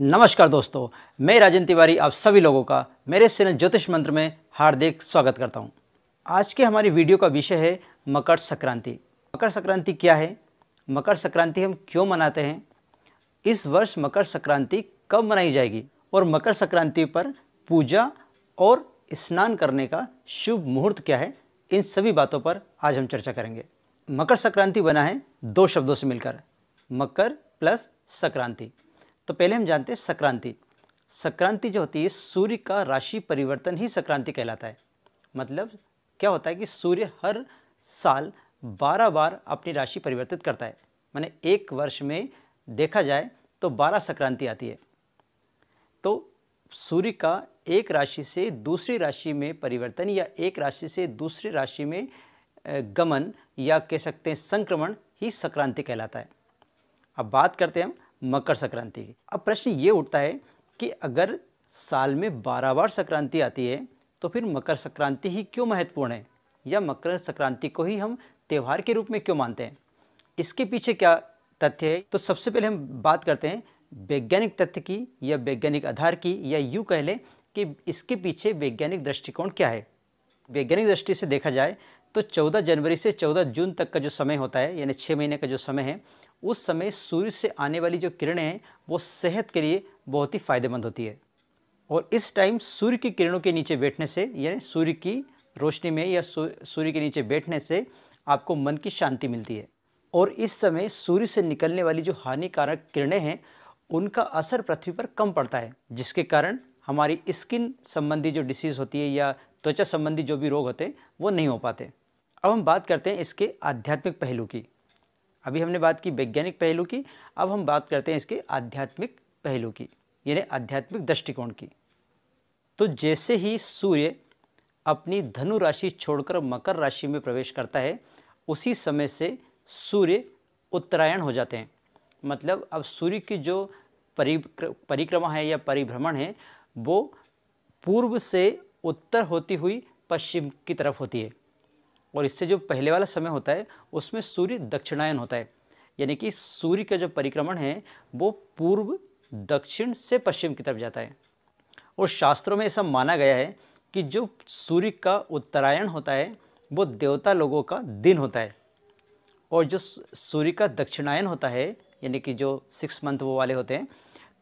नमस्कार दोस्तों मैं राजन तिवारी आप सभी लोगों का मेरे चैनल ज्योतिष मंत्र में हार्दिक स्वागत करता हूं। आज के हमारी वीडियो का विषय है मकर संक्रांति मकर संक्रांति क्या है मकर संक्रांति हम क्यों मनाते हैं इस वर्ष मकर संक्रांति कब मनाई जाएगी और मकर संक्रांति पर पूजा और स्नान करने का शुभ मुहूर्त क्या है इन सभी बातों पर आज हम चर्चा करेंगे मकर संक्रांति बना है दो शब्दों से मिलकर मकर प्लस संक्रांति तो पहले हम जानते हैं संक्रांति संक्रांति जो होती है सूर्य का राशि परिवर्तन ही संक्रांति कहलाता है मतलब क्या होता है कि सूर्य हर साल बारह बार अपनी राशि परिवर्तित करता है मैंने एक वर्ष में देखा जाए तो बारह संक्रांति आती है तो सूर्य का एक राशि से दूसरी राशि में परिवर्तन या एक राशि से दूसरी राशि में गमन या कह सकते हैं संक्रमण ही संक्रांति कहलाता है अब बात करते हैं हम मकर संक्रांति की अब प्रश्न ये उठता है कि अगर साल में बारह बार संक्रांति आती है तो फिर मकर संक्रांति ही क्यों महत्वपूर्ण है या मकर संक्रांति को ही हम त्यौहार के रूप में क्यों मानते हैं इसके पीछे क्या तथ्य है तो सबसे पहले हम बात करते हैं वैज्ञानिक तथ्य की या वैज्ञानिक आधार की या यूँ कह लें कि इसके पीछे वैज्ञानिक दृष्टिकोण क्या है वैज्ञानिक दृष्टि से देखा जाए तो 14 जनवरी से 14 जून तक का जो समय होता है यानी छः महीने का जो समय है उस समय सूर्य से आने वाली जो किरणें हैं वो सेहत के लिए बहुत ही फ़ायदेमंद होती है और इस टाइम सूर्य की किरणों के नीचे बैठने से यानी सूर्य की रोशनी में या सूर्य के नीचे बैठने से आपको मन की शांति मिलती है और इस समय सूर्य से निकलने वाली जो हानिकारक किरणें हैं उनका असर पृथ्वी पर कम पड़ता है जिसके कारण हमारी स्किन संबंधी जो डिसीज़ होती है या त्वचा संबंधी जो भी रोग होते हैं वो नहीं हो पाते अब हम बात करते हैं इसके आध्यात्मिक पहलू की अभी हमने बात की वैज्ञानिक पहलू की अब हम बात करते हैं इसके आध्यात्मिक पहलू की यानी आध्यात्मिक दृष्टिकोण की तो जैसे ही सूर्य अपनी धनु राशि छोड़कर मकर राशि में प्रवेश करता है उसी समय से सूर्य उत्तरायण हो जाते हैं मतलब अब सूर्य की जो परिक्र परिक्रमा है या परिभ्रमण है वो पूर्व से उत्तर होती हुई पश्चिम की तरफ होती है और इससे जो पहले वाला समय होता है उसमें सूर्य दक्षिणायन होता है यानी कि सूर्य का जो परिक्रमण है वो पूर्व दक्षिण से पश्चिम की तरफ जाता है और शास्त्रों में ऐसा माना गया है कि जो सूर्य का उत्तरायण होता है वो देवता लोगों का दिन होता है और जो सूर्य का दक्षिणायन होता है यानी कि जो सिक्स मंथ वो वाले होते हैं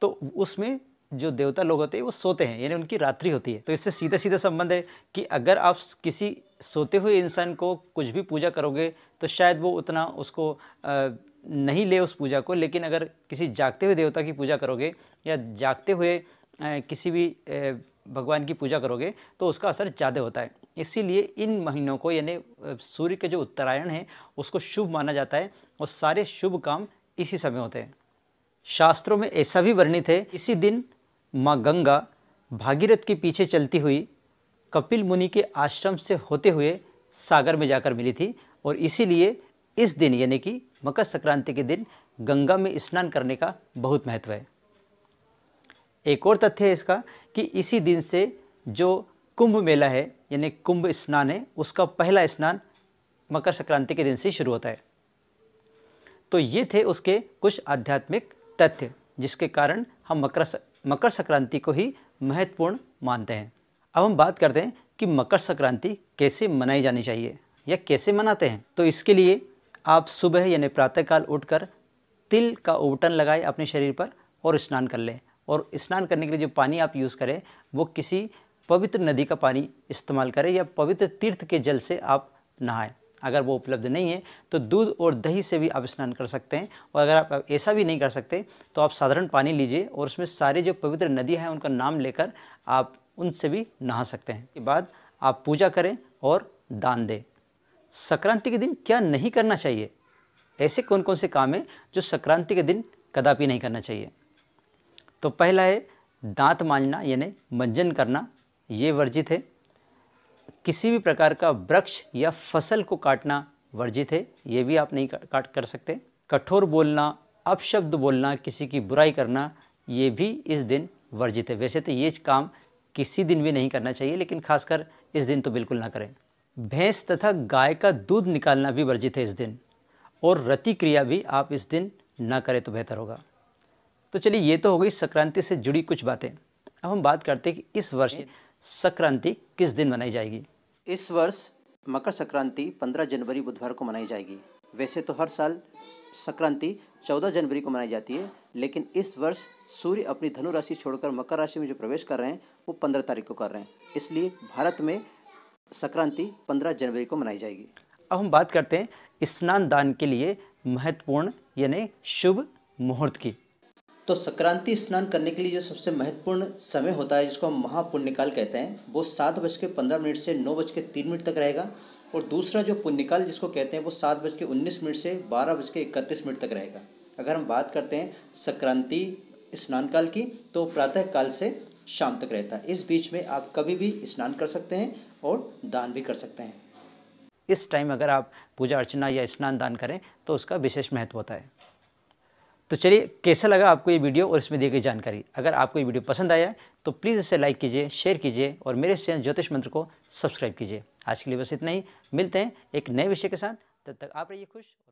तो उसमें जो देवता लोग होते हैं वो सोते हैं यानी उनकी रात्रि होती है तो इससे सीधे सीधे संबंध है कि अगर आप किसी सोते हुए इंसान को कुछ भी पूजा करोगे तो शायद वो उतना उसको नहीं ले उस पूजा को लेकिन अगर किसी जागते हुए देवता की पूजा करोगे या जागते हुए किसी भी भगवान की पूजा करोगे तो उसका असर ज़्यादा होता है इसीलिए इन महीनों को यानी सूर्य के जो उत्तरायण है उसको शुभ माना जाता है और सारे शुभ काम इसी समय होते हैं शास्त्रों में ऐसा भी वर्णित है इसी दिन माँ गंगा भागीरथ के पीछे चलती हुई कपिल मुनि के आश्रम से होते हुए सागर में जाकर मिली थी और इसीलिए इस दिन यानी कि मकर संक्रांति के दिन गंगा में स्नान करने का बहुत महत्व है एक और तथ्य है इसका कि इसी दिन से जो कुंभ मेला है यानी कुंभ स्नान है उसका पहला स्नान मकर संक्रांति के दिन से शुरू होता है तो ये थे उसके कुछ आध्यात्मिक तथ्य जिसके कारण हम मकर मकर संक्रांति को ही महत्वपूर्ण मानते हैं अब हम बात करते हैं कि मकर संक्रांति कैसे मनाई जानी चाहिए या कैसे मनाते हैं तो इसके लिए आप सुबह यानी प्रातःकाल उठकर तिल का उबटन लगाएं अपने शरीर पर और स्नान कर लें और स्नान करने के लिए जो पानी आप यूज़ करें वो किसी पवित्र नदी का पानी इस्तेमाल करें या पवित्र तीर्थ के जल से आप नहाएं अगर वो उपलब्ध नहीं है तो दूध और दही से भी आप स्नान कर सकते हैं और अगर आप ऐसा भी नहीं कर सकते तो आप साधारण पानी लीजिए और उसमें सारे जो पवित्र नदियाँ हैं उनका नाम लेकर आप उनसे भी नहा सकते हैं इसके बाद आप पूजा करें और दान दें संक्रांति के दिन क्या नहीं करना चाहिए ऐसे कौन कौन से काम हैं जो संक्रांति के दिन कदापि नहीं करना चाहिए तो पहला है दांत मांजना यानी मंजन करना ये वर्जित है किसी भी प्रकार का वृक्ष या फसल को काटना वर्जित है ये भी आप नहीं काट कर सकते कठोर बोलना अपशब्द बोलना किसी की बुराई करना ये भी इस दिन वर्जित है वैसे तो ये काम किसी दिन भी नहीं करना चाहिए लेकिन खासकर इस दिन तो बिल्कुल ना करें भैंस तथा गाय का दूध निकालना भी वर्जित है इस दिन और रति क्रिया भी आप इस दिन ना करें तो बेहतर होगा तो चलिए ये तो हो गई संक्रांति से जुड़ी कुछ बातें अब हम बात करते हैं कि इस वर्ष संक्रांति किस दिन मनाई जाएगी इस वर्ष मकर संक्रांति 15 जनवरी बुधवार को मनाई जाएगी वैसे तो हर साल संक्रांति 14 जनवरी को मनाई जाती है लेकिन इस वर्ष सूर्य अपनी धनु राशि छोड़कर मकर राशि में जो प्रवेश कर रहे हैं वो 15 तारीख को कर रहे हैं इसलिए भारत में संक्रांति 15 जनवरी को मनाई जाएगी अब हम बात करते हैं स्नान दान के लिए महत्वपूर्ण यानी शुभ मुहूर्त की तो संक्रांति स्नान करने के लिए जो सबसे महत्वपूर्ण समय होता है जिसको हम महापुण्यकाल कहते हैं वो सात बज के पंद्रह मिनट से नौ बज के तीन मिनट तक रहेगा और दूसरा जो पुण्यकाल जिसको कहते हैं वो सात बज के उन्नीस मिनट से बारह बज के इकतीस मिनट तक रहेगा अगर हम बात करते हैं संक्रांति स्नान काल की तो प्रातः काल से शाम तक रहता है इस बीच में आप कभी भी स्नान कर सकते हैं और दान भी कर सकते हैं इस टाइम अगर आप पूजा अर्चना या स्नान दान करें तो उसका विशेष महत्व होता है तो चलिए कैसा लगा आपको ये वीडियो और इसमें दी गई जानकारी अगर आपको ये वीडियो पसंद आया तो प्लीज़ इसे लाइक कीजिए शेयर कीजिए और मेरे चैनल ज्योतिष मंत्र को सब्सक्राइब कीजिए आज के लिए बस इतना ही मिलते हैं एक नए विषय के साथ तब तक आप रहिए खुश